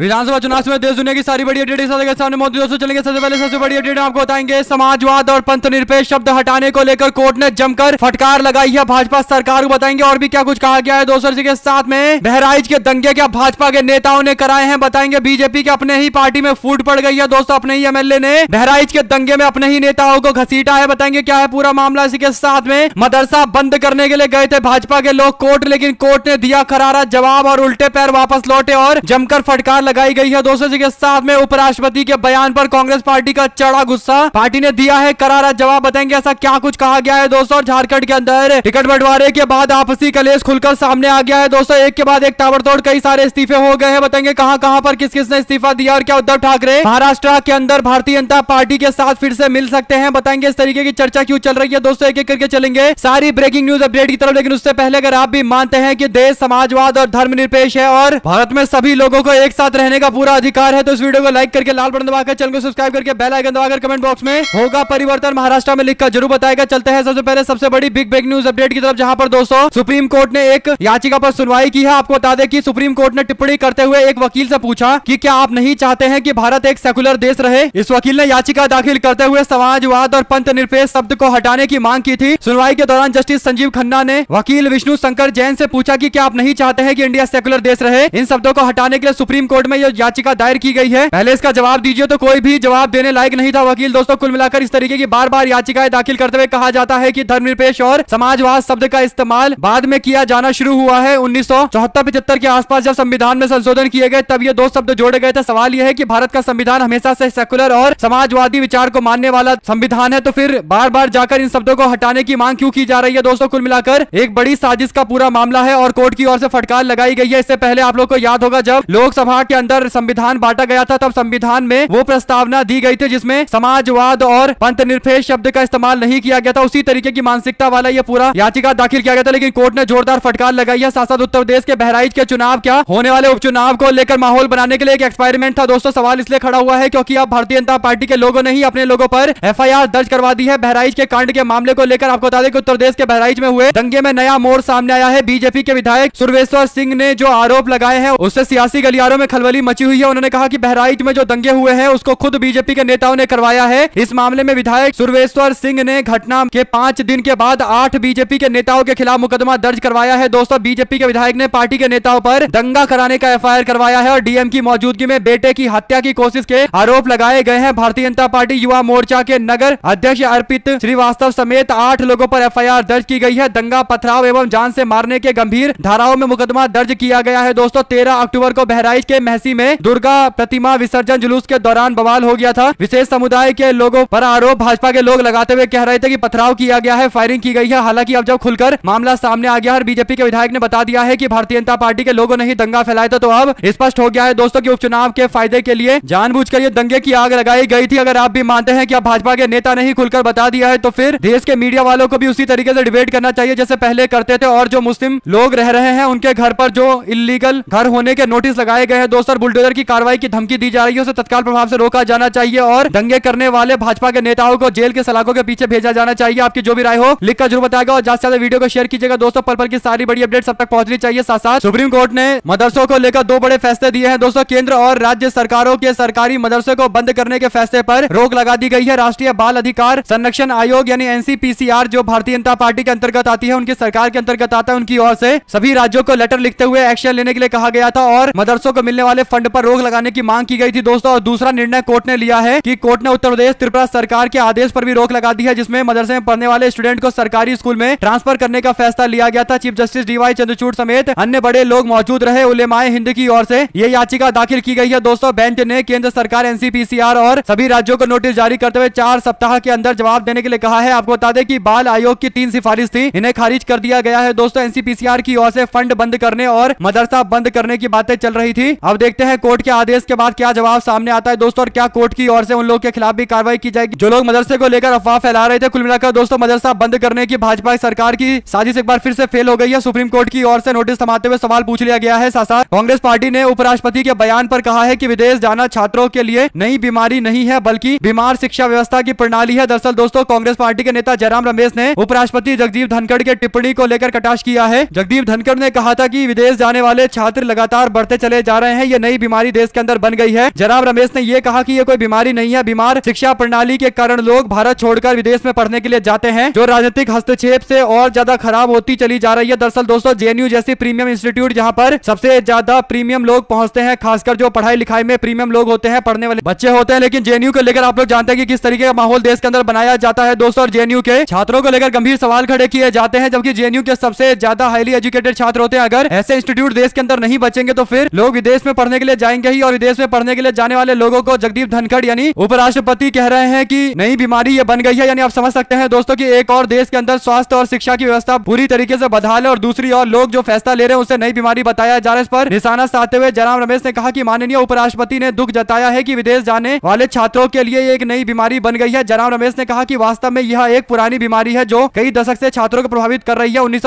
विधानसभा चुनाव में देश दुनिया की सारी बड़ी अपडेट के सामने मौजूद दोस्तों चलेंगे सबसे पहले सबसे बड़ी अपडेट आपको बताएंगे समाजवाद और पंथ निरपेक्ष शब्द हटाने को लेकर कोर्ट ने जमकर फटकार लगाई है भाजपा सरकार को बताएंगे और भी क्या कुछ कहा गया है दोस्तों के साथ में बहराइच के दंगे क्या भाजपा के नेताओं ने कराए हैं बताएंगे बीजेपी के अपने ही पार्टी में फूट पड़ गई है दोस्तों अपने ही एमएलए ने बहराइच के दंगे में अपने ही नेताओं को घसीटा है बताएंगे क्या है पूरा मामला इसी के साथ में मदरसा बंद करने के लिए गए थे भाजपा के लोग कोर्ट लेकिन कोर्ट ने दिया खरारा जवाब और उल्टे पैर वापस लौटे और जमकर फटकार लगाई गई है दोस्तों के साथ में उपराष्ट्रपति के बयान पर कांग्रेस पार्टी का चढ़ा गुस्सा पार्टी ने दिया है करारा जवाब बताएंगे ऐसा क्या कुछ कहा गया है दोस्तों झारखंड के अंदर टिकट बंटवारे के बाद आपसी कलेश खुलकर सामने आ गया है दोस्तों एक के बाद एक ताबड़तोड़ कई सारे इस्तीफे हो गए हैं बताएंगे कहाँ कहाँ पर किस किस ने इस्तीफा दिया और क्या उद्धव ठाकरे महाराष्ट्र के अंदर भारतीय जनता पार्टी के साथ फिर से मिल सकते हैं बताएंगे इस तरीके की चर्चा क्यों चल रही है दोस्तों एक एक करके चलेंगे सारी ब्रेकिंग न्यूज अपडेट की तरफ लेकिन उससे पहले अगर आप भी मानते हैं की देश समाजवाद और धर्म निरपेक्ष है और भारत में सभी लोगों को एक साथ साथ रहने का पूरा अधिकार है तो इस वीडियो को लाइक करके लाल बटन दबाकर चैनल को सब्सक्राइब करके बेल आइकन दबाकर कमेंट बॉक्स में होगा परिवर्तन महाराष्ट्र में लिखकर जरूर बताएगा चलते हैं सबसे पहले सबसे बड़ी बिग ब्रेक न्यूज अपडेट की तरफ जहां पर दोस्तों सुप्रीम कोर्ट ने एक याचिका पर सुनवाई की है आपको बता दें कि सुप्रीम कोर्ट ने टिप्पणी करते हुए एक वकील से पूछा कि क्या आप नहीं चाहते हैं कि भारत एक सेकुलर देश रहे इस वकील ने याचिका दाखिल करते हुए समाजवाद और पंथ निरपेक्ष शब्द को हटाने की मांग की थी सुनवाई के दौरान जस्टिस संजीव खन्ना ने वकील विष्णु शंकर जैन से पूछा की क्या आप नहीं चाहते हैं की इंडिया सेकुलर देश रहे इन शब्दों को हटाने के लिए सुप्रीम कोर्ट कोर्ट में यह याचिका दायर की गई है पहले इसका जवाब दीजिए तो कोई भी जवाब देने लायक नहीं था वकील दोस्तों कुल मिलाकर इस तरीके की बार बार याचिकाएं दाखिल करते हुए कहा जाता है की धर्मनिरपेक्ष और समाजवाद शब्द का इस्तेमाल बाद में किया जाना शुरू हुआ है उन्नीस सौ के आसपास जब संविधान में संशोधन किए गए तब ये दो शब्द जोड़े गए थे सवाल यह है की भारत का संविधान हमेशा ऐसी सेकुलर और समाजवादी विचार को मानने वाला संविधान है तो फिर बार बार जाकर इन शब्दों को हटाने की मांग क्यों की जा रही है दोस्तों कुल मिलाकर एक बड़ी साजिश का पूरा मामला है और कोर्ट की ओर से फटकार लगाई गई है इससे पहले आप लोग को याद होगा जब लोकसभा के अंदर संविधान बांटा गया था तब संविधान में वो प्रस्तावना दी गई थी जिसमें समाजवाद और पंथ निरपेक्ष शब्द का इस्तेमाल नहीं किया गया था उसी तरीके की मानसिकता वाला यह पूरा याचिका दाखिल किया गया था लेकिन कोर्ट ने जोरदार फटकार लगाई है साथ साथ उत्तर प्रदेश के बहराइच के चुनाव क्या होने वाले उपचुनाव को लेकर माहौल बनाने के लिए एक एक्सपेरिमेंट था दोस्तों सवाल इसलिए खड़ा हुआ है क्योंकि अब भारतीय जनता पार्टी के लोगों ने ही अपने लोगों पर एफआईआर दर्ज करवा दी है बहराइच के कांड के मामले को लेकर आपको बता दें कि उत्तर प्रदेश के बहराइच में हुए दंगे में नया मोड़ सामने आया है बीजेपी के विधायक सुरवेश्वर सिंह ने जो आरोप लगाए हैं उससे सियासी गलियारों में खल खलबली मची हुई है उन्होंने कहा कि बहराइच में जो दंगे हुए हैं उसको खुद बीजेपी के नेताओं ने करवाया है इस मामले में विधायक सुरवेश्वर सिंह ने घटना के पांच दिन के बाद आठ बीजेपी के नेताओं के खिलाफ मुकदमा दर्ज करवाया है दोस्तों बीजेपी के विधायक ने पार्टी के नेताओं पर दंगा कराने का एफ करवाया है और डीएम की मौजूदगी में बेटे की हत्या की कोशिश के आरोप लगाए गए हैं भारतीय जनता पार्टी युवा मोर्चा के नगर अध्यक्ष अर्पित श्रीवास्तव समेत आठ लोगों पर एफ दर्ज की गई है दंगा पथराव एवं जान से मारने के गंभीर धाराओं में मुकदमा दर्ज किया गया है दोस्तों तेरह अक्टूबर को बहराइच के महसी में दुर्गा प्रतिमा विसर्जन जुलूस के दौरान बवाल हो गया था विशेष समुदाय के लोगों पर आरोप भाजपा के लोग लगाते हुए कह रहे थे कि पथराव किया गया है फायरिंग की गई है हालांकि अब जब खुलकर मामला सामने आ गया है बीजेपी के विधायक ने बता दिया है की भारतीय जनता पार्टी के लोगों ने ही दंगा फैलाया था तो अब स्पष्ट हो गया है दोस्तों की उपचुनाव के फायदे के लिए बुझ ये दंगे की आग लगाई गई थी अगर आप भी मानते हैं की अब भाजपा के नेता ने ही खुलकर बता दिया है तो फिर देश के मीडिया वालों को भी उसी तरीके से डिबेट करना चाहिए जैसे पहले करते थे और जो मुस्लिम लोग रह रहे हैं उनके घर पर जो इलीगल घर होने के नोटिस लगाए गए हैं दोस्तों को सर बुलडोजर की कार्रवाई की धमकी दी जा रही है उसे तत्काल प्रभाव से रोका जाना चाहिए और दंगे करने वाले भाजपा के नेताओं को जेल के सलाखों के पीछे भेजा जाना चाहिए आपकी जो भी राय हो लिख कर जरूर बताएगा और ज्यादा से ज्यादा वीडियो को शेयर कीजिएगा दोस्तों पल पल की सारी बड़ी अपडेट सब तक पहुंचनी चाहिए साथ साथ सुप्रीम कोर्ट ने मदरसों को लेकर दो बड़े फैसले दिए हैं दोस्तों केंद्र और राज्य सरकारों के सरकारी मदरसों को बंद करने के फैसले पर रोक लगा दी गई है राष्ट्रीय बाल अधिकार संरक्षण आयोग यानी एनसीपीसीआर जो भारतीय जनता पार्टी के अंतर्गत आती है उनकी सरकार के अंतर्गत आता है उनकी ओर से सभी राज्यों को लेटर लिखते हुए एक्शन लेने के लिए कहा गया था और मदरसों को मिलने वाले वाले फंड पर रोक लगाने की मांग की गई थी दोस्तों और दूसरा निर्णय कोर्ट ने लिया है कि कोर्ट ने उत्तर प्रदेश त्रिपुरा सरकार के आदेश पर भी रोक लगा दी है जिसमें मदरसे में पढ़ने वाले स्टूडेंट को सरकारी स्कूल में ट्रांसफर करने का फैसला लिया गया था चीफ जस्टिस डीवाई चंद्रचूड़ समेत अन्य बड़े लोग मौजूद रहे उलेमाए हिंद की ओर से ये याचिका दाखिल की गई है दोस्तों बेंच ने केंद्र सरकार एनसीपीसीआर और सभी राज्यों को नोटिस जारी करते हुए चार सप्ताह के अंदर जवाब देने के लिए कहा है आपको बता दें कि बाल आयोग की तीन सिफारिश थी इन्हें खारिज कर दिया गया है दोस्तों एनसीपीसीआर की ओर से फंड बंद करने और मदरसा बंद करने की बातें चल रही थी अब देखते हैं कोर्ट के आदेश के बाद क्या जवाब सामने आता है दोस्तों और क्या कोर्ट की ओर से उन लोग के खिलाफ भी कार्रवाई की जाएगी जो लोग मदरसे को लेकर अफवाह फैला रहे थे कुल मिलाकर दोस्तों मदरसा बंद करने की भाजपा सरकार की साजिश एक बार फिर से फेल हो गई है सुप्रीम कोर्ट की ओर से नोटिस थमाते हुए सवाल पूछ लिया गया है साथ कांग्रेस पार्टी ने उपराष्ट्रपति के बयान आरोप कहा है की विदेश जाना छात्रों के लिए नई बीमारी नहीं है बल्कि बीमार शिक्षा व्यवस्था की प्रणाली है दरअसल दोस्तों कांग्रेस पार्टी के नेता जयराम रमेश ने उपराष्ट्रपति जगदीप धनखड़ के टिप्पणी को लेकर कटाश किया है जगदीप धनखड़ ने कहा था की विदेश जाने वाले छात्र लगातार बढ़ते चले जा रहे हैं है ये नई बीमारी देश के अंदर बन गई है जनाब रमेश ने यह कहा की ये कोई बीमारी नहीं है बीमार शिक्षा प्रणाली के कारण लोग भारत छोड़कर विदेश में पढ़ने के लिए जाते हैं जो राजनीतिक हस्तक्षेप से और ज्यादा खराब होती चली जा रही है दरअसल दोस्तों जेएनयू जैसी प्रीमियम इंस्टीट्यूट जहाँ पर सबसे ज्यादा प्रीमियम लोग पहुंचते हैं खासकर जो पढ़ाई लिखाई में प्रीमियम लोग होते हैं पढ़ने वाले बच्चे होते हैं लेकिन जेएनयू को लेकर आप लोग जानते हैं कि किस तरीके का माहौल देश के अंदर बनाया जाता है दोस्तों और जेएनयू के छात्रों को लेकर गंभीर सवाल खड़े किए जाते हैं जबकि जेएनयू के सबसे ज्यादा हाईली एजुकेटेड छात्र होते हैं अगर ऐसे इंस्टीट्यूट देश के अंदर नहीं बचेंगे तो फिर लोग विदेश में में पढ़ने के लिए जाएंगे ही और विदेश में पढ़ने के लिए जाने वाले लोगों को जगदीप धनखड़ यानी उपराष्ट्रपति कह रहे हैं की नई बीमारी ये बन गई है यानी आप समझ सकते हैं दोस्तों की एक और देश के अंदर स्वास्थ्य और शिक्षा की व्यवस्था पूरी तरीके से बदहाल है और दूसरी और लोग जो फैसला ले रहे हैं उसे नई बीमारी बताया जा रहा है इस पर निशाना साधते हुए जयराम रमेश ने कहा की माननीय उपराष्ट्रपति ने दुख जताया है की विदेश जाने वाले छात्रों के लिए एक नई बीमारी बन गई है जयराम रमेश ने कहा की वास्तव में यह एक पुरानी बीमारी है जो कई दशक ऐसी छात्रों को प्रभावित कर रही है उन्नीस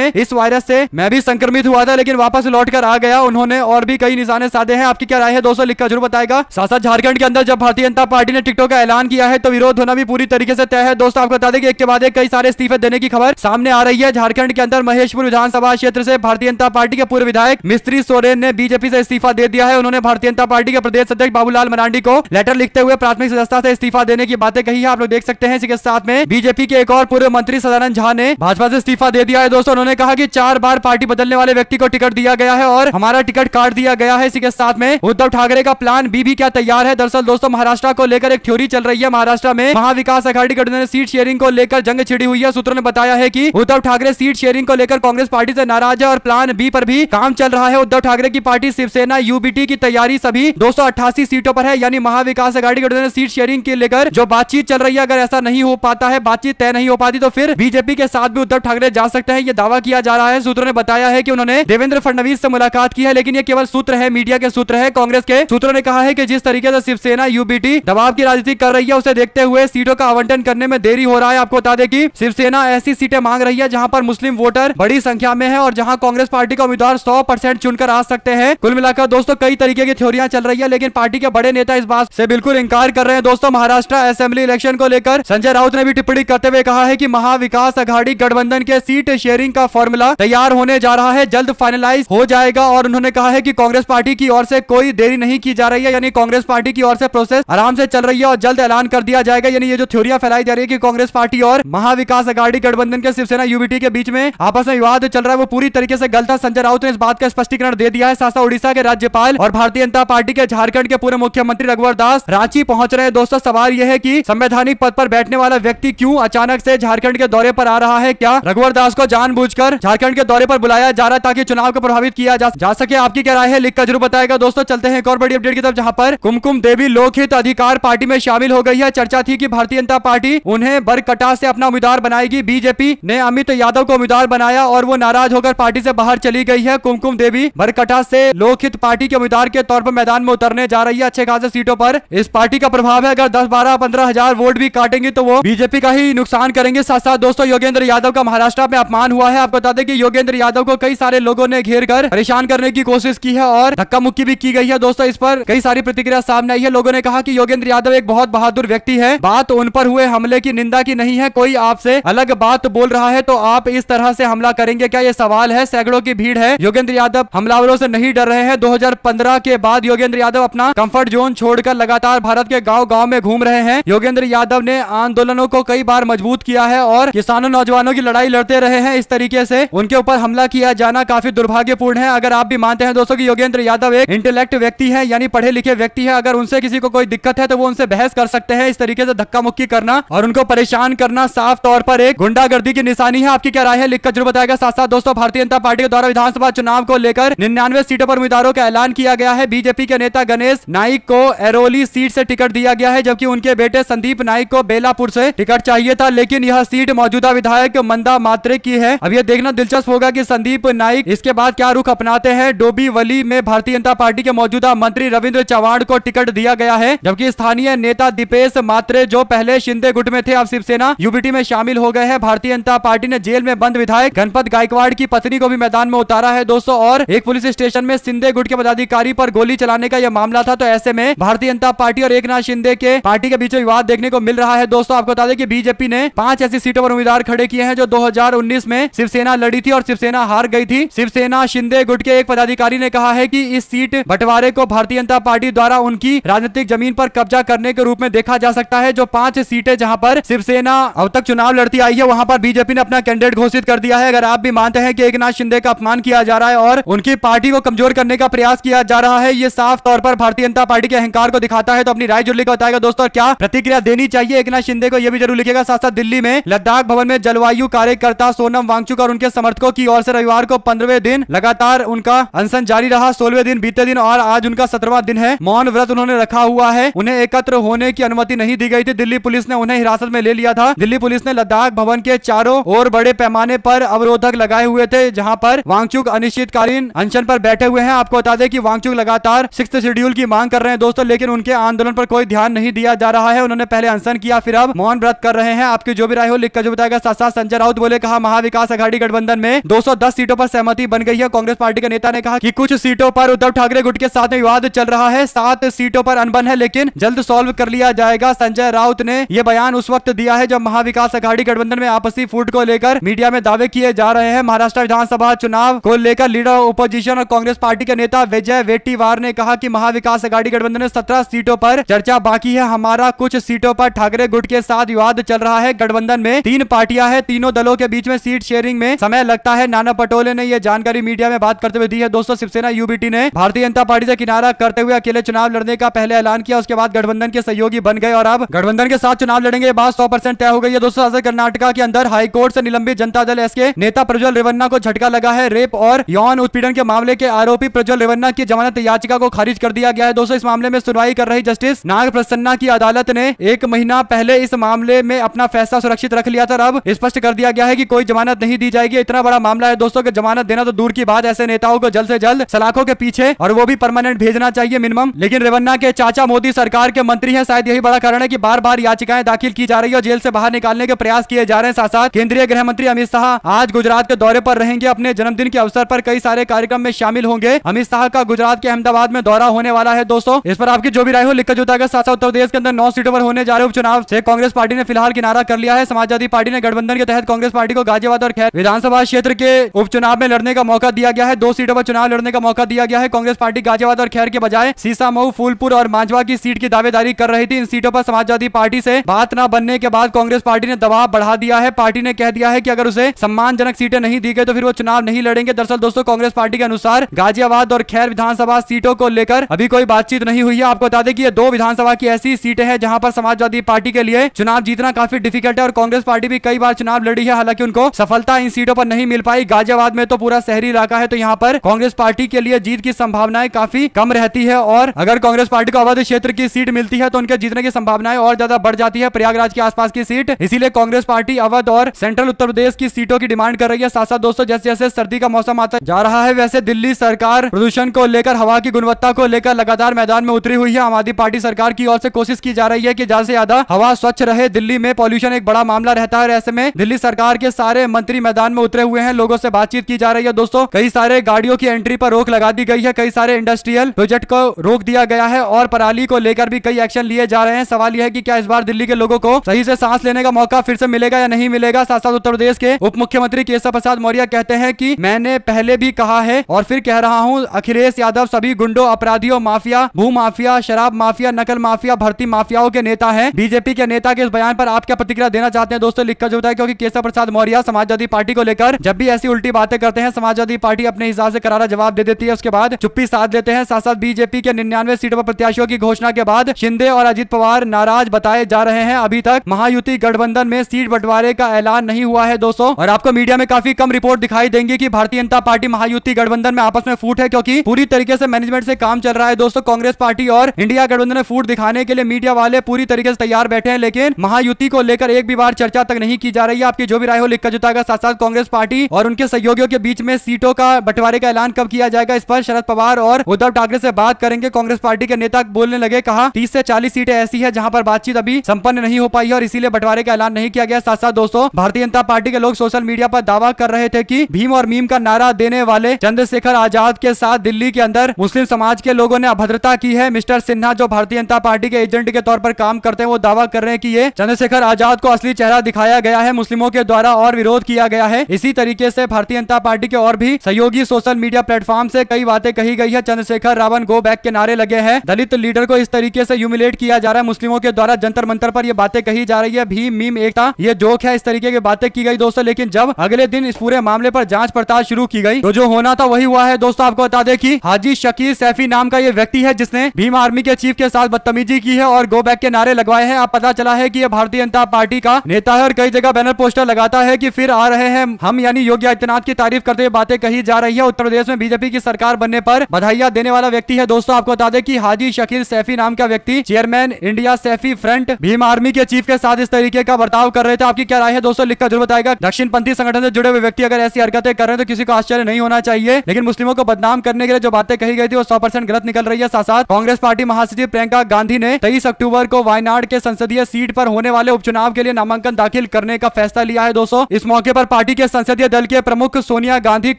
में इस वायरस ऐसी मैं भी संक्रमित हुआ था लेकिन वापस लौट आ गया उन्होंने और भी कई निशाने साधे हैं आपकी क्या राय है दोस्तों लिखकर जरूर बताएगा साथ साथ झारखंड के अंदर जब भारतीय जनता पार्टी ने टिकटों का ऐलान किया है तो विरोध होना भी पूरी तरीके से तय है दोस्तों आपको बता दें कि एक के बाद एक कई सारे इस्तीफे देने की खबर सामने आ रही है झारखंड के अंदर महेशपुर विधानसभा क्षेत्र से भारतीय जनता पार्टी के पूर्व विधायक मिस्त्री सोरेन ने बीजेपी से इस्तीफा दे दिया है उन्होंने भारतीय जनता पार्टी के प्रदेश अध्यक्ष बाबूलाल मरांडी को लेटर लिखते हुए प्राथमिक सदस्यता से इस्तीफा देने की बातें कही है आप लोग देख सकते हैं इसके साथ में बीजेपी के एक और पूर्व मंत्री सदानंद झा ने भाजपा से इस्तीफा दे दिया है दोस्तों उन्होंने कहा कि चार बार पार्टी बदलने वाले व्यक्ति को टिकट दिया गया है और हमारा टिकट काट दिया गया गया है इसी के साथ में उद्धव ठाकरे का प्लान बी भी क्या तैयार है दरअसल दोस्तों महाराष्ट्र को लेकर एक थ्योरी चल रही है महाराष्ट्र में महाविकास अघाड़ी गठबंधन सीट शेयरिंग को लेकर जंग छिड़ी हुई है सूत्रों ने बताया है की उद्धव ठाकरे सीट शेयरिंग को लेकर कांग्रेस पार्टी ऐसी नाराज है और प्लान बी पर भी काम चल रहा है उद्धव ठाकरे की पार्टी शिवसेना यूबीटी की तैयारी सभी दो सीटों पर है यानी महाविकास अघाड़ी गठबंधन सीट शेयरिंग के लेकर जो बातचीत चल रही है अगर ऐसा नहीं हो पाता है बातचीत तय नहीं हो पाती तो फिर बीजेपी के साथ भी उद्धव ठाकरे जा सकते हैं ये दावा किया जा रहा है सूत्रों ने बताया है कि उन्होंने देवेंद्र फडणवीस से मुलाकात की है लेकिन ये केवल सूत्र है है मीडिया के सूत्र है कांग्रेस के सूत्रों ने कहा है की जिस तरीके से शिवसेना यूबीटी दबाव की राजनीति कर रही है उसे देखते हुए सीटों का आवंटन करने में देरी हो रहा है आपको बता दें की शिवसेना ऐसी सीटें मांग रही है जहाँ पर मुस्लिम वोटर बड़ी संख्या में है और जहाँ कांग्रेस पार्टी का उम्मीदवार सौ चुनकर आ सकते हैं कुल मिलाकर दोस्तों कई तरीके की थ्योरिया चल रही है लेकिन पार्टी के बड़े नेता इस बात से बिल्कुल इंकार कर रहे हैं दोस्तों महाराष्ट्र असेंबली इलेक्शन को लेकर संजय राउत ने भी टिप्पणी करते हुए कहा है कि महाविकास अघाड़ी गठबंधन के सीट शेयरिंग का फॉर्मूला तैयार होने जा रहा है जल्द फाइनलाइज हो जाएगा और उन्होंने कहा है की कांग्रेस पार्टी की ओर से कोई देरी नहीं की जा रही है यानी कांग्रेस पार्टी की ओर से प्रोसेस आराम से चल रही है और जल्द ऐलान कर दिया जाएगा यानी ये जो थ्योरिया फैलाई जा रही है की कांग्रेस पार्टी और महाविकास अगाड़ी गठबंधन के शिवसेना यूबीटी के बीच में आपस में विवाद चल रहा है वो पूरी तरीके से गलत संजय राउत ने इस बात का स्पष्टीकरण दे दिया है साथ उड़ीसा के राज्यपाल और भारतीय जनता पार्टी के झारखंड के पूर्व मुख्यमंत्री रघुवर दास रांची पहुंच रहे हैं दोस्तों सवाल यह है की संवैधानिक पद पर बैठने वाला व्यक्ति क्यूँ अचानक से झारखंड के दौरे पर आ रहा है क्या रघुवर दास को जानबूझकर झारखंड के दौरे पर बुलाया जा रहा है ताकि चुनाव को प्रभावित किया जा सके आपकी क्या राय है लिखकर जरूर बताएगा दोस्तों चलते हैं एक और बड़ी अपडेट की तरफ जहाँ पर कुमकुम देवी लोकहित अधिकार पार्टी में शामिल हो गई है चर्चा थी की भारतीय जनता पार्टी उन्हें बरकटा से अपना उम्मीदवार बनाएगी बीजेपी ने अमित यादव को उम्मीदवार बनाया और वो नाराज होकर पार्टी ऐसी बाहर चली गई है कुमकुम देवी बरकटा से लोकहित पार्टी के उम्मीदवार के तौर पर मैदान में उतरने जा रही है अच्छे खासे सीटों पर इस पार्टी का प्रभाव है अगर दस बारह पंद्रह हजार वोट भी काटेंगे तो वो बीजेपी का ही नुकसान करेंगे साथ साथ दोस्तों योगेंद्र यादव का महाराष्ट्र में अपमान हुआ है आपको बता दें कि योगेंद्र यादव को कई सारे लोगों ने घेर कर परेशान करने की कोशिश की है और और धक्का मुक्की भी की गई है दोस्तों इस पर कई सारी प्रतिक्रिया सामने आई है लोगों ने कहा कि योगेंद्र यादव एक बहुत बहादुर व्यक्ति है बात उन पर हुए हमले की निंदा की नहीं है कोई आपसे अलग बात बोल रहा है तो आप इस तरह से हमला करेंगे क्या ये सवाल है सैकड़ों की भीड़ है योगेंद्र यादव हमलावरों से नहीं डर रहे हैं पंद्रह के बाद योगेंद्र यादव अपना कम्फर्ट जोन छोड़कर लगातार भारत के गाँव गाँव में घूम रहे हैं योगेंद्र यादव ने आंदोलनों को कई बार मजबूत किया है और किसानों नौजवानों की लड़ाई लड़ते रहे हैं इस तरीके से उनके ऊपर हमला किया जाना काफी दुर्भाग्यपूर्ण है अगर आप भी मानते हैं दोस्तों की योगेंद्र भूपेंद्र यादव एक इंटेलेक्ट व्यक्ति है यानी पढ़े लिखे व्यक्ति है अगर उनसे किसी को कोई दिक्कत है तो वो उनसे बहस कर सकते हैं इस तरीके से धक्का मुक्की करना और उनको परेशान करना साफ तौर पर एक गुंडागर्दी की निशानी है आपकी क्या राय है लिखकर जरूर बताएगा साथ साथ दोस्तों भारतीय जनता पार्टी के द्वारा विधानसभा चुनाव को लेकर निन्यानवे सीटों पर उम्मीदवारों का ऐलान किया गया है बीजेपी के नेता गणेश नाइक को एरोली सीट से टिकट दिया गया है जबकि उनके बेटे संदीप नाइक को बेलापुर से टिकट चाहिए था लेकिन यह सीट मौजूदा विधायक मंदा मात्रे की है अब यह देखना दिलचस्प होगा की संदीप नाइक इसके बाद क्या रुख अपनाते हैं डोबी वली में भारतीय जनता पार्टी के मौजूदा मंत्री रविंद्र चौहान को टिकट दिया गया है जबकि स्थानीय नेता दीपेश मात्रे जो पहले शिंदे गुट में थे अब शिवसेना यूबीटी में शामिल हो गए हैं भारतीय जनता पार्टी ने जेल में बंद विधायक गणपत गायकवाड़ की पत्नी को भी मैदान में उतारा है दोस्तों और एक पुलिस स्टेशन में शिंदे गुट के पदाधिकारी पर गोली चलाने का यह मामला था तो ऐसे में भारतीय जनता पार्टी और एक शिंदे के पार्टी के बीच विवाद देखने को मिल रहा है दोस्तों आपको बता दें की बीजेपी ने पांच ऐसी सीटों पर उम्मीदवार खड़े किए हैं जो उन्नीस में शिवसेना लड़ी थी और शिवसेना हार गई थी शिवसेना शिंदे गुट के एक पदाधिकारी ने कहा है कि की इस सीट बंटवारे को भारतीय जनता पार्टी द्वारा उनकी राजनीतिक जमीन पर कब्जा करने के रूप में देखा जा सकता है जो पांच सीटें जहां पर शिवसेना अब तक चुनाव लड़ती आई है वहां पर बीजेपी ने अपना कैंडिडेट घोषित कर दिया है अगर आप भी मानते हैं कि एक शिंदे का अपमान किया जा रहा है और उनकी पार्टी को कमजोर करने का प्रयास किया जा रहा है ये साफ तौर पर भारतीय जनता पार्टी के अहंकार को दिखाता है तो अपनी राय जुड़ बताएगा दोस्तों क्या प्रतिक्रिया देनी चाहिए एक शिंदे को यह भी जरूर लिखेगा साथ साथ दिल्ली में लद्दाख भवन में जलवायु कार्यकर्ता सोनम वांगचुक और उनके समर्थकों की ओर से रविवार को पंद्रहवें दिन लगातार उनका अनशन जारी रहा सोलवे दिन बीते दिन और आज उनका सत्रवा दिन है मौन व्रत उन्होंने रखा हुआ है उन्हें एकत्र होने की अनुमति नहीं दी गई थी दिल्ली पुलिस ने उन्हें हिरासत में ले लिया था दिल्ली पुलिस ने लद्दाख भवन के चारों और बड़े पैमाने पर अवरोधक लगाए हुए थे जहाँ पर वांगचुक अनिश्चितकालीन अनशन पर बैठे हुए हैं आपको बता दें कि वांगचुक लगातार सिक्स शेड्यूल की मांग कर रहे हैं दोस्तों लेकिन उनके आंदोलन पर कोई ध्यान नहीं दिया जा रहा है उन्होंने पहले अनशन किया फिर अब मौन व्रत कर रहे हैं आपकी जो भी राय हो लिखकर जो बताएगा साथ साथ संजय राउत बोले कहा महाविकास अघाड़ी गठबंधन में दस सीटों पर सहमति बन गई है कांग्रेस पार्टी के नेता ने कहा कि कुछ सीटों पर उद्धव ठाकरे गुट के साथ में विवाद चल रहा है सात सीटों पर अनबन है लेकिन जल्द सॉल्व कर लिया जाएगा संजय राउत ने यह बयान उस वक्त दिया है जब महाविकास अघाड़ी गठबंधन में आपसी फूट को लेकर मीडिया में दावे किए जा रहे हैं महाराष्ट्र विधानसभा चुनाव को लेकर लीडर ओपोजिशन और कांग्रेस पार्टी के नेता विजय वेटीवार ने कहा की महाविकास अघाड़ी गठबंधन में सत्रह सीटों पर चर्चा बाकी है हमारा कुछ सीटों पर ठाकरे गुट के साथ विवाद चल रहा है गठबंधन में तीन पार्टियां हैं तीनों दलों के बीच में सीट शेयरिंग में समय लगता है नाना पटोले ने यह जानकारी मीडिया में बात करते हुए दी है दोस्तों शिवसेना यूबीटी पार्टी ने भारतीय जनता पार्टी से किनारा करते हुए अकेले चुनाव लड़ने का पहले ऐलान किया उसके बाद गठबंधन के सहयोगी बन गए और अब गठबंधन के साथ चुनाव लड़ेंगे बात सौ तय हो गई है दोस्तों कर्नाटका के अंदर हाईकोर्ट ऐसी निलंबित जनता दल एस के नेता प्रज्वल रेवन्ना को झटका लगा है रेप और यौन उत्पीड़न के मामले के आरोपी प्रज्वल रेवन्ना की जमानत याचिका को खारिज कर दिया गया है दोस्तों इस मामले में सुनवाई कर रही जस्टिस नाग प्रसन्ना की अदालत ने एक महीना पहले इस मामले में अपना फैसला सुरक्षित रख लिया था अब स्पष्ट कर दिया गया है की कोई जमानत नहीं दी जाएगी इतना बड़ा मामला है दोस्तों की जमानत देना तो दूर की बात ऐसे नेताओं को जल्द ऐसी जल्द सलाखों के पीछे और वो भी परमानेंट भेजना चाहिए मिनिमम लेकिन रेवन्ना के चाचा मोदी सरकार के मंत्री है शायद यही बड़ा कारण है की बार बार याचिकाएं दाखिल की जा रही है और जेल से बाहर निकालने के प्रयास किए जा रहे हैं साथ साथ केंद्रीय गृह मंत्री अमित शाह आज गुजरात के दौरे पर रहेंगे अपने जन्मदिन के अवसर पर कई सारे कार्यक्रम में शामिल होंगे अमित शाह का गुजरात के अहमदाबाद में दौरा होने वाला है दोस्तों इस पर आपकी जो भी राय हो लिखकर जुटा कर साथ साथ उत्तर प्रदेश के अंदर नौ सीटों पर होने जा रहे उपचुनाव से कांग्रेस पार्टी ने फिलहाल किनारा कर लिया है समाजवादी पार्टी ने गठबंधन के तहत कांग्रेस पार्टी को गाजियाबाद और खैर विधानसभा क्षेत्र के उपचुनाव में लड़ने का मौका दिया गया है दो सीटों पर चुनाव लड़ने का मौका दिया दिया गया है कांग्रेस पार्टी गाजियाबाद और खैर के बजाय सीसा मऊ फूलपुर और मांझवा की सीट की दावेदारी कर रही थी इन सीटों पर समाजवादी पार्टी से बात न बनने के बाद कांग्रेस पार्टी ने दबाव बढ़ा दिया है पार्टी ने कह दिया है की अगर उसे सम्मानजनक सीटें नहीं दी गई तो फिर वो चुनाव नहीं लड़ेंगे दरअसल दोस्तों कांग्रेस पार्टी के अनुसार गाजियाबाद और खैर विधानसभा सीटों को लेकर अभी कोई बातचीत नहीं हुई है आपको बता दें कि ये दो विधानसभा की ऐसी सीटें हैं जहां पर समाजवादी पार्टी के लिए चुनाव जीतना काफी डिफिकल्ट है और कांग्रेस पार्टी भी कई बार चुनाव लड़ी है हालांकि उनको सफलता इन सीटों पर नहीं मिल पाई गाजियाबाद में तो पूरा शहरी इलाका है तो यहाँ पर कांग्रेस पार्टी के लिए जीत की संभावनाएं काफी कम रहती है और अगर कांग्रेस पार्टी को अवध क्षेत्र की सीट मिलती है तो उनके जीतने की संभावनाएं और ज्यादा बढ़ जाती है प्रयागराज के आसपास की सीट इसीलिए कांग्रेस पार्टी अवध और सेंट्रल उत्तर प्रदेश की सीटों की डिमांड कर रही है साथ साथ दोस्तों जैसे जैसे सर्दी का मौसम आता जा रहा है वैसे दिल्ली सरकार प्रदूषण को लेकर हवा की गुणवत्ता को लेकर लगातार मैदान में उतरी हुई है आम आदमी पार्टी सरकार की ओर से कोशिश की जा रही है की ज्यादा से ज्यादा हवा स्वच्छ रहे दिल्ली में पॉल्यूशन एक बड़ा मामला रहता है ऐसे में दिल्ली सरकार के सारे मंत्री मैदान में उतरे हुए हैं लोगों से बातचीत की जा रही है दोस्तों कई सारे गाड़ियों की एंट्री पर रोक लगा दी गई है कई सारे इंडस्ट्रियल प्रोजेक्ट को रोक दिया गया है और पराली को लेकर भी कई एक्शन लिए जा रहे हैं सवाल यह है कि क्या इस बार दिल्ली के लोगों को सही से सांस लेने का मौका फिर से मिलेगा या नहीं मिलेगा साथ साथ उत्तर प्रदेश के उप मुख्यमंत्री केशव प्रसाद मौर्य कहते हैं की मैंने पहले भी कहा है और फिर कह रहा हूँ अखिलेश यादव सभी गुंडो अपराधियों माफिया भू माफिया शराब माफिया नकल माफिया भर्ती माफियाओं के नेता है बीजेपी के नेता के इस बयान पर आप क्या प्रतिक्रिया देना चाहते हैं दोस्तों लिखकर जो है क्योंकि केशव प्रसाद मौर्य समाजवादी पार्टी को लेकर जब भी ऐसी उल्टी बातें करते हैं समाजवादी पार्टी अपने हिसाब से करारा जवाब दे देती है उसके उसके बाद चुप्पी साथ लेते हैं साथ साथ बीजेपी के निन्यानवे सीटों पर प्रत्याशियों की घोषणा के बाद शिंदे और अजित पवार नाराज बताए जा रहे हैं अभी तक महायुति गठबंधन में सीट बंटवारे का ऐलान नहीं हुआ है दोस्तों और आपको मीडिया में काफी कम रिपोर्ट दिखाई देंगी की भारतीय जनता पार्टी महायुति गठबंधन में आपस में फूट है क्योंकि पूरी तरीके से मैनेजमेंट से काम चल रहा है दोस्तों कांग्रेस पार्टी और इंडिया गठबंधन में फूट दिखाने के लिए मीडिया वाले पूरी तरीके से तैयार बैठे हैं लेकिन महायुति को लेकर एक भी बार चर्चा तक नहीं की जा रही है आपकी जो भी राय हो लिखकर जुटा साथ साथ कांग्रेस पार्टी और उनके सहयोगियों के बीच में सीटों का बंटवारे का ऐलान कब किया जाएगा इस पर पर शरद पवार और उद्धव ठाकरे से बात करेंगे कांग्रेस पार्टी के नेता बोलने लगे कहा तीस से चालीस सीटें ऐसी है जहाँ पर बातचीत अभी संपन्न नहीं हो पाई है और इसीलिए बंटवारे का ऐलान नहीं किया गया साथ साथ दोस्तों भारतीय जनता पार्टी के लोग सोशल मीडिया पर दावा कर रहे थे की भीम और मीम का नारा देने वाले चंद्रशेखर आजाद के साथ दिल्ली के अंदर मुस्लिम समाज के लोगों ने अभद्रता की है मिस्टर सिन्हा जो भारतीय जनता पार्टी के एजेंट के तौर पर काम करते हैं वो दावा कर रहे हैं की ये चंद्रशेखर आजाद को असली चेहरा दिखाया गया है मुस्लिमों के द्वारा और विरोध किया गया है इसी तरीके से भारतीय जनता पार्टी के और भी सहयोगी सोशल मीडिया प्लेटफॉर्म से कई बातें कही गई है चंद्रशेखर रावण गो बैक के नारे लगे हैं दलित लीडर को इस तरीके से ह्यूमिलेट किया जा रहा है मुस्लिमों के द्वारा जंतर मंत्र पर ये बातें कही जा रही है भीम मीम एकता ये जोक है इस तरीके की बातें की गई दोस्तों लेकिन जब अगले दिन इस पूरे मामले पर जांच पड़ताल शुरू की गई तो जो होना था वही हुआ है दोस्तों आपको बता दे की हाजी शकीर सैफी नाम का ये व्यक्ति है जिसने भीम आर्मी के चीफ के साथ बदतमीजी की है और गो बैक के नारे लगवाए हैं आप पता चला है की ये भारतीय जनता पार्टी का नेता है और कई जगह बैनर पोस्टर लगाता है की फिर आ रहे हैं हम यानी योगी आदित्यनाथ की तारीफ करते हुए बातें कही जा रही है उत्तर प्रदेश में बीजेपी की सरकार उम्मीदवार बनने पर बधाइयां देने वाला व्यक्ति है दोस्तों आपको बता दें कि हाजी शकील सैफी नाम का व्यक्ति chairman India Saifi front Bhim army के चीफ के साथ इस तरीके का बर्ताव कर रहे थे आपकी क्या राय है दोस्तों लिखकर जरूर बताएगा दक्षिण पंथी संगठन से जुड़े हुए व्यक्ति अगर ऐसी हरकतें कर रहे हैं तो किसी को आश्चर्य नहीं होना चाहिए लेकिन मुस्लिमों को बदनाम करने के लिए जो बातें कही गई थी वो सौ गलत निकल रही है साथ साथ कांग्रेस पार्टी महासचिव प्रियंका गांधी ने तेईस अक्टूबर को वायनाड के संसदीय सीट पर होने वाले उपचुनाव के लिए नामांकन दाखिल करने का फैसला लिया है दोस्तों इस मौके पर पार्टी के संसदीय दल के प्रमुख सोनिया गांधी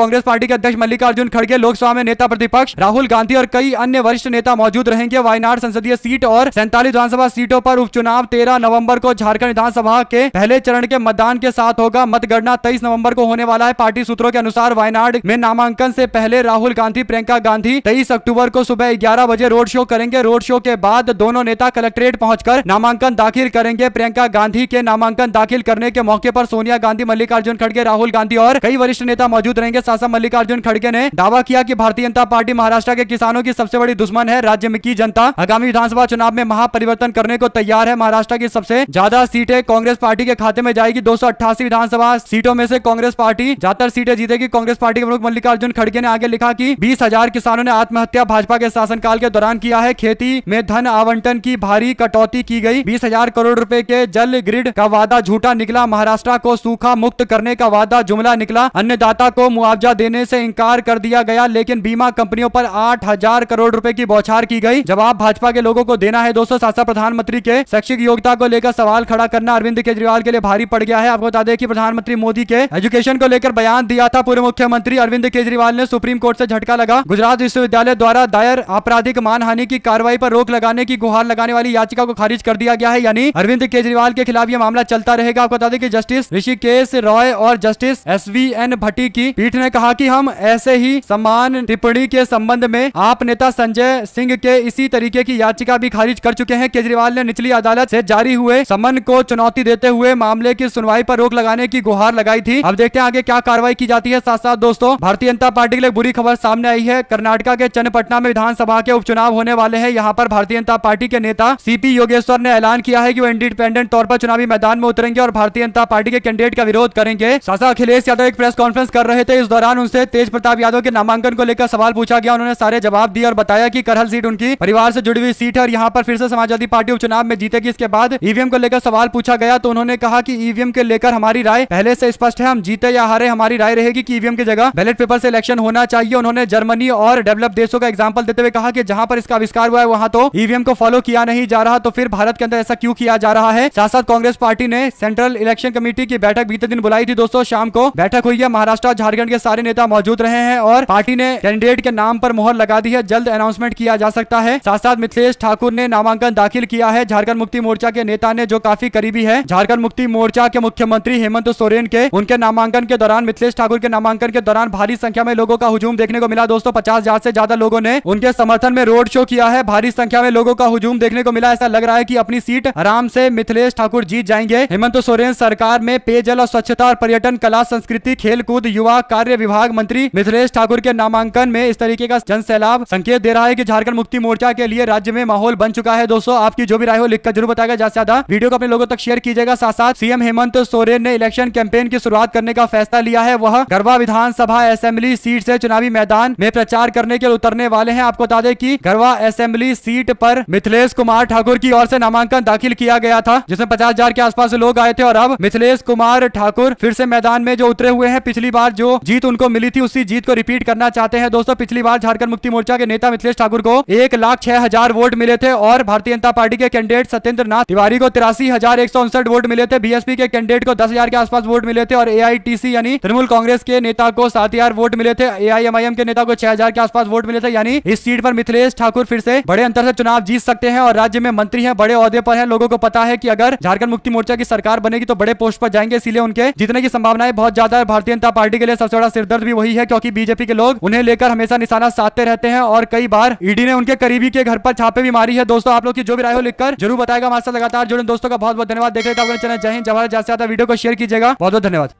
कांग्रेस पार्टी के अध्यक्ष मल्लिकार्जुन खड़गे लोकसभा में नेता प्रतिपक्ष राहुल गांधी और कई अन्य वरिष्ठ नेता मौजूद रहेंगे वायनाड संसदीय सीट और सैंतालीस विधानसभा सीटों पर उपचुनाव तेरह नवम्बर को झारखंड विधानसभा के पहले चरण के मतदान के साथ होगा मतगणना तेईस नवम्बर को होने वाला है पार्टी सूत्रों के अनुसार वायनाड में नामांकन से पहले राहुल गांधी प्रियंका गांधी तेईस अक्टूबर को सुबह ग्यारह बजे रोड शो करेंगे रोड शो के बाद दोनों नेता कलेक्ट्रेट पहुंचकर नामांकन दाखिल करेंगे प्रियंका गांधी के नामांकन दाखिल करने के मौके पर सोनिया गांधी मल्लिकार्जुन खड़गे राहुल गांधी और कई वरिष्ठ नेता मौजूद रहेंगे सासा मल्लिकार्जुन खड़गे ने दावा किया कि भारतीय भारतीय जनता पार्टी महाराष्ट्र के किसानों की सबसे बड़ी दुश्मन है राज्य में की जनता आगामी विधानसभा चुनाव में महापरिवर्तन करने को तैयार है महाराष्ट्र की सबसे ज्यादा सीटें कांग्रेस पार्टी के खाते में जाएगी दो विधानसभा सीटों में से कांग्रेस पार्टी ज्यादातर सीटें जीतेगी कांग्रेस पार्टी के प्रमुख मल्लिकार्जुन खड़गे ने आगे लिखा की बीस किसानों ने आत्महत्या भाजपा के शासनकाल के दौरान किया है खेती में धन आवंटन की भारी कटौती की गई बीस करोड़ रूपए के जल ग्रिड का वादा झूठा निकला महाराष्ट्र को सूखा मुक्त करने का वादा जुमला निकला दाता को मुआवजा देने से इनकार कर दिया गया लेकिन लेकिन बीमा कंपनियों पर 8000 करोड़ रुपए की बौछार की गई जवाब भाजपा के लोगों को देना है दोस्तों साथ साथ प्रधानमंत्री के शैक्षिक योग्यता को लेकर सवाल खड़ा करना अरविंद केजरीवाल के लिए भारी पड़ गया है आपको बता दें कि प्रधानमंत्री मोदी के एजुकेशन को लेकर बयान दिया था पूर्व मुख्यमंत्री अरविंद केजरीवाल ने सुप्रीम कोर्ट ऐसी झटका लगा गुजरात विश्वविद्यालय द्वारा दायर आपराधिक मानहानि की कार्रवाई आरोप रोक लगाने की गुहार लगाने वाली याचिका को खारिज कर दिया गया है यानी अरविंद केजरीवाल के खिलाफ यह मामला चलता रहेगा आपको बता दें की जस्टिस ऋषिकेश रॉय और justice S V N Bhatti की पीठ ने कहा कि हम ऐसे ही सम्मान टिप्पणी के संबंध में आप नेता संजय सिंह के इसी तरीके की याचिका भी खारिज कर चुके हैं केजरीवाल ने निचली अदालत से जारी हुए समन को चुनौती देते हुए मामले की सुनवाई पर रोक लगाने की गुहार लगाई थी अब देखते हैं आगे क्या कार्रवाई की जाती है साथ साथ दोस्तों भारतीय जनता पार्टी के लिए बुरी खबर सामने आई है कर्नाटका के चन्नपटना में विधानसभा के उपचुनाव होने वाले है यहाँ पर भारतीय जनता पार्टी के नेता सीपी योगेश्वर ने ऐलान किया है की वो इंडिपेंडेंट तौर पर चुनावी मैदान में उतरेंगे और भारतीय जनता पार्टी के कैंडिडेट का विरोध करेंगे साथ अखिलेश यादव एक प्रेस कॉन्फ्रेंस कर रहे थे इस दौरान उनसे तेज प्रताप यादव के नामांकन को नागरिक का सवाल पूछा गया उन्होंने सारे जवाब दिए और बताया की करहल सीट उनकी परिवार से जुड़ी हुई सीट है और यहाँ पर फिर से समाजवादी पार्टी उपचुनाव में जीतेगी इसके बाद ईवीएम को लेकर सवाल पूछा गया तो उन्होंने कहा की ईवीएम के लेकर हमारी राय पहले से स्पष्ट है हम जीते या हारे हमारी राय रहेगी की ईवीएम की जगह बैलेट पेपर से इलेक्शन होना चाहिए उन्होंने जर्मनी और डेवलप देशों का एग्जाम्पल देते हुए कहा की जहाँ पर इसका आविष्कार हुआ है वहाँ तो ईवीएम को फॉलो किया नहीं जा रहा तो फिर भारत के अंदर ऐसा क्यों किया जा रहा है साथ साथ कांग्रेस पार्टी ने सेंट्रल इलेक्शन कमेटी की बैठक बीते दिन बुलाई थी दोस्तों शाम को बैठक हुई है महाराष्ट्र झारखंड के सारे नेता मौजूद रहे हैं और पार्टी ने कैंडिडेट के नाम पर मोहर लगा दी है जल्द अनाउंसमेंट किया जा सकता है साथ साथ मिथिलेश ठाकुर ने नामांकन दाखिल किया है झारखंड मुक्ति मोर्चा के नेता ने जो काफी करीबी है झारखंड मुक्ति मोर्चा के मुख्यमंत्री हेमंत सोरेन के उनके नामांकन के दौरान मिथिलेश ठाकुर के नामांकन के दौरान भारी संख्या में लोगों का हुजूम देखने को मिला दोस्तों पचास हजार से ज्यादा लोगों ने उनके समर्थन में रोड शो किया है भारी संख्या में लोगों का हुजूम देखने को मिला ऐसा लग रहा है की अपनी सीट आराम से मिथिलेश ठाकुर जीत जाएंगे हेमंत सोरेन सरकार में पेयजल और स्वच्छता और पर्यटन कला संस्कृति खेल कूद युवा कार्य विभाग मंत्री मिथिलेश ठाकुर के नामांकन लेखांकन में इस तरीके का जन सैलाब संकेत दे रहा है की झारखंड मुक्ति मोर्चा के लिए राज्य में माहौल बन चुका है दोस्तों आपकी जो भी राय हो लिखकर जरूर बताएगा ज्यादा ज्यादा वीडियो को अपने लोगों तक शेयर कीजिएगा साथ साथ सीएम हेमंत सोरेन ने इलेक्शन कैंपेन की शुरुआत करने का फैसला लिया है वह गरवा विधानसभा असेंबली सीट से चुनावी मैदान में प्रचार करने के लिए उतरने वाले हैं आपको बता दें कि गरवा असेंबली सीट पर मिथिलेश कुमार ठाकुर की ओर से नामांकन दाखिल किया गया था जिसमें पचास हजार के आसपास लोग आए थे और अब मिथिलेश कुमार ठाकुर फिर से मैदान में जो उतरे हुए हैं पिछली बार जो जीत उनको मिली थी उसी जीत को रिपीट करना चाहते हैं हैं दोस्तों पिछली बार झारखंड मुक्ति मोर्चा के नेता मिथिलेश ठाकुर को एक लाख छह हजार वोट मिले थे और भारतीय जनता पार्टी के कैंडिडेट सत्येंद्र नाथ तिवारी को तिरासी हजार एक सौ उनसठ वोट मिले थे बीएसपी के कैंडिडेट को दस हजार के आसपास वोट मिले थे और ए यानी तृणमूल कांग्रेस के नेता को सात हजार वोट मिले थे ए के नेता को छह हजार के आसपास वोट मिले थे यानी इस सीट पर मिथिलेश ठाकुर फिर से बड़े अंतर से चुनाव जीत सकते हैं और राज्य में मंत्री है बड़े औहदे पर है लोगों को पता है की अगर झारखंड मुक्ति मोर्चा की सरकार बनेगी तो बड़े पोस्ट पर जाएंगे इसलिए उनके जीतने की संभावनाएं बहुत ज्यादा है भारतीय जनता पार्टी के लिए सबसे बड़ा सिरदर्द भी वही है क्योंकि बीजेपी के लोग उन्हें लेकर हमेशा निशाना साधते रहते हैं और कई बार ईडी e ने उनके करीबी के घर पर छापे भी मारी है दोस्तों आप लोग की जो भी राय हो लिखकर जरूर बताएगा हमारे साथ लगातार जुड़े दोस्तों का बहुत बहुत धन्यवाद देख लेता हूँ चैनल जय हिंद जवाहर ज्यादा वीडियो को शेयर कीजिएगा बहुत बहुत धन्यवाद